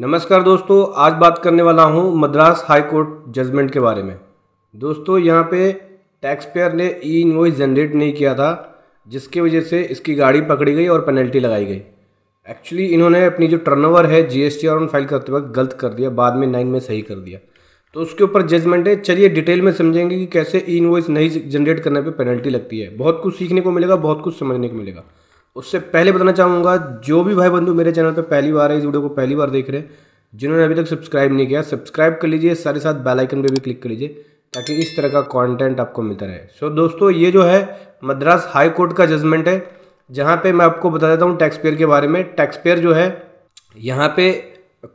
नमस्कार दोस्तों आज बात करने वाला हूं मद्रास हाई कोर्ट जजमेंट के बारे में दोस्तों यहां पे टैक्स पेयर ने ई इन्वॉइस जनरेट नहीं किया था जिसके वजह से इसकी गाड़ी पकड़ी गई और पेनल्टी लगाई गई एक्चुअली इन्होंने अपनी जो टर्नओवर है जीएसटी और फाइल करते वक्त गलत कर दिया बाद में नाइन में सही कर दिया तो उसके ऊपर जजमेंट है चलिए डिटेल में समझेंगे कि कैसे ई इन्वॉइस नहीं जनरेट करने पर पे पेनल्टी लगती है बहुत कुछ सीखने को मिलेगा बहुत कुछ समझने को मिलेगा उससे पहले बताना चाहूँगा जो भी भाई बंधु मेरे चैनल पर पहली बार है इस वीडियो को पहली बार देख रहे हैं जिन्होंने अभी तक सब्सक्राइब नहीं किया सब्सक्राइब कर लीजिए साथ साथ बेलाइकन पर भी क्लिक कर लीजिए ताकि इस तरह का कंटेंट आपको मिलता रहे सो so, दोस्तों ये जो है मद्रास हाई कोर्ट का जजमेंट है जहाँ पे मैं आपको बता देता हूँ टैक्स पेयर के बारे में टैक्स पेयर जो है यहाँ पे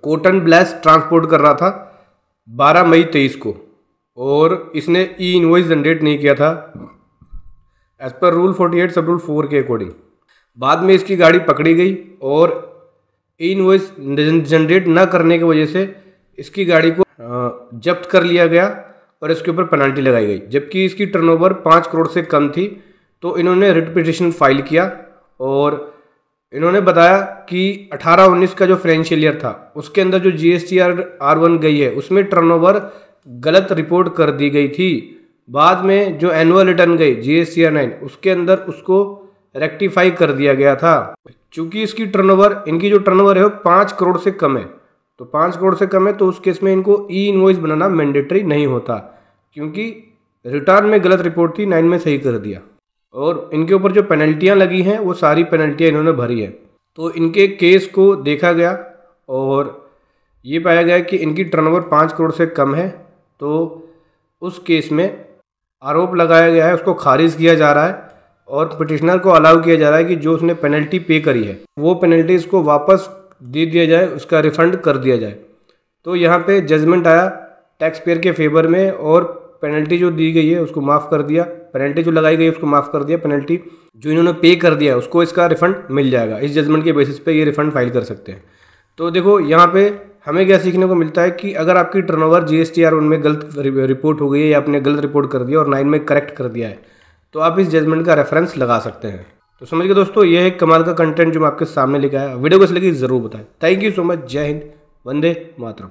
कॉटन ब्लैस ट्रांसपोर्ट कर रहा था 12 मई तेईस को और इसने ई इन्वॉइस जनरेट नहीं किया था एज पर रूल 48 सब रूल फोर के अकॉर्डिंग बाद में इसकी गाड़ी पकड़ी गई और इन इन्वॉइस जनरेट न करने की वजह से इसकी गाड़ी को जब्त कर लिया गया और इसके ऊपर पेनल्टी लगाई गई जबकि इसकी टर्नओवर पाँच करोड़ से कम थी तो इन्होंने रिट पिटिशन फाइल किया और इन्होंने बताया कि 18-19 का जो फाइनेंशियल ईयर था उसके अंदर जो G S T R R one गई है उसमें टर्नओवर गलत रिपोर्ट कर दी गई थी बाद में जो एनुअल रिटर्न गई G S T R nine उसके अंदर उसको रेक्टिफाई कर दिया गया था चूंकि इसकी टर्नओवर इनकी जो टर्नओवर है वो पाँच करोड़ से कम है तो पाँच करोड़ से कम है तो उस केस में इनको ई इन्वॉइस बनाना मैंडेटरी नहीं होता क्योंकि रिटर्न में गलत रिपोर्ट थी नाइन में सही कर दिया और इनके ऊपर जो पेनल्टियाँ लगी हैं वो सारी पेनल्टियाँ इन्होंने भरी है तो इनके केस को देखा गया और ये पाया गया कि इनकी टर्नओवर पाँच करोड़ से कम है तो उस केस में आरोप लगाया गया है उसको खारिज किया जा रहा है और पिटिशनर को अलाउ किया जा रहा है कि जो उसने पेनल्टी पे करी है वो पेनल्टी उसको वापस दे दिया जाए उसका रिफंड कर दिया जाए तो यहाँ पे जजमेंट आया टैक्स पेयर के फेवर में और पेनल्टी जो दी गई है उसको माफ़ कर दिया पेनल्टी जो लगाई गई है उसको माफ़ कर दिया पेनल्टी जो इन्होंने पे कर दिया उसको इसका रिफंड मिल जाएगा इस जजमेंट के बेसिस पे ये रिफंड फाइल कर सकते हैं तो देखो यहाँ पे हमें क्या सीखने को मिलता है कि अगर आपकी टर्नओवर जीएसटीआर उनमें गलत रिपोर्ट हो गई है या आपने गलत रिपोर्ट कर दिया और नाइन में करेक्ट कर दिया है तो आप इस जजमेंट का रेफरेंस लगा सकते हैं तो समझ गए दोस्तों ये एक कमाल का कंटेंट जो मैं आपके सामने लिखा है वीडियो को लगी जरूर बताएं थैंक यू सो मच जय हिंद वंदे मातरम